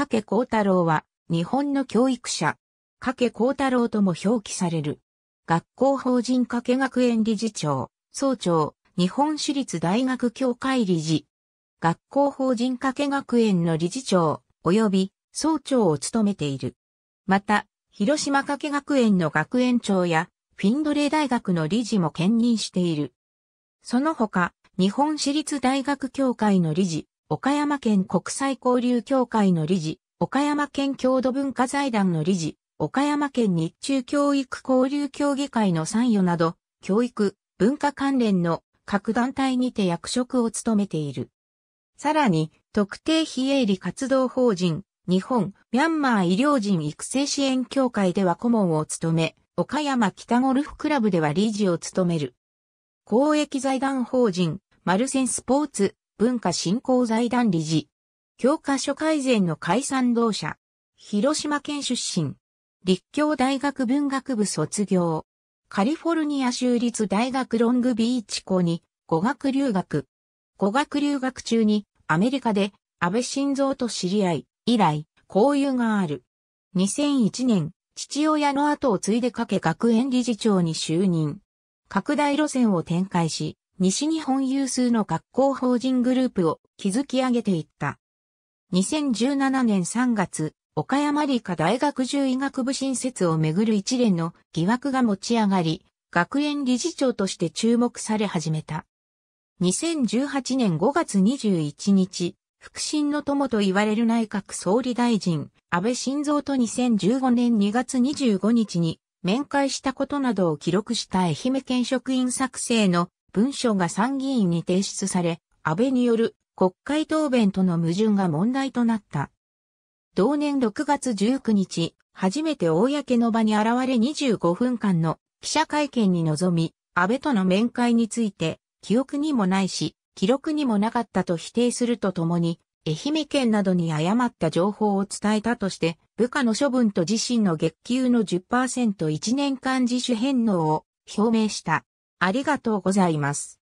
加計光太郎は、日本の教育者、加計光太郎とも表記される。学校法人加計学園理事長、総長、日本私立大学協会理事。学校法人加計学園の理事長、及び総長を務めている。また、広島加計学園の学園長や、フィンドレー大学の理事も兼任している。その他、日本私立大学協会の理事、岡山県国際交流協会の理事、岡山県郷土文化財団の理事、岡山県日中教育交流協議会の参与など、教育、文化関連の各団体にて役職を務めている。さらに、特定非営利活動法人、日本、ミャンマー医療人育成支援協会では顧問を務め、岡山北ゴルフクラブでは理事を務める。公益財団法人、マルセンスポーツ文化振興財団理事。教科書改善の解散同社。広島県出身。立教大学文学部卒業。カリフォルニア州立大学ロングビーチ校に語学留学。語学留学中にアメリカで安倍晋三と知り合い、以来交友がある。2001年、父親の後を継いでかけ学園理事長に就任。拡大路線を展開し、西日本有数の学校法人グループを築き上げていった。2017年3月、岡山理科大学獣医学部新設をめぐる一連の疑惑が持ち上がり、学園理事長として注目され始めた。2018年5月21日、腹心の友と言われる内閣総理大臣、安倍晋三と2015年2月25日に面会したことなどを記録した愛媛県職員作成の文書が参議院に提出され、安倍による国会答弁との矛盾が問題となった。同年6月19日、初めて公の場に現れ25分間の記者会見に臨み、安倍との面会について、記憶にもないし、記録にもなかったと否定するとともに、愛媛県などに誤った情報を伝えたとして、部下の処分と自身の月給の 10%1 年間自主返納を表明した。ありがとうございます。